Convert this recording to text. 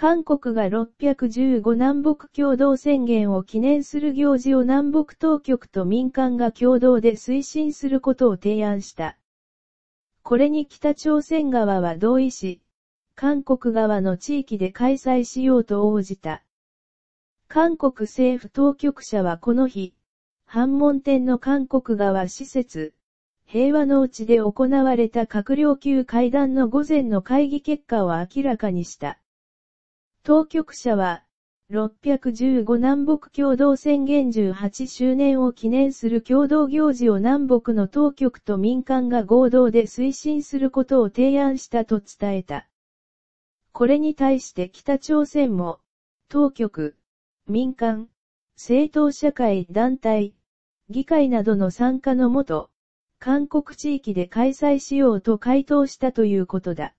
韓国が615南北共同宣言を記念する行事を南北当局と民間が共同で推進することを提案した。これに北朝鮮側は同意し、韓国側の地域で開催しようと応じた。韓国政府当局者はこの日、反問店の韓国側施設、平和の地で行われた閣僚級会談の午前の会議結果を明らかにした。当局者は、615南北共同宣言18周年を記念する共同行事を南北の当局と民間が合同で推進することを提案したと伝えた。これに対して北朝鮮も、当局、民間、政党社会団体、議会などの参加のもと、韓国地域で開催しようと回答したということだ。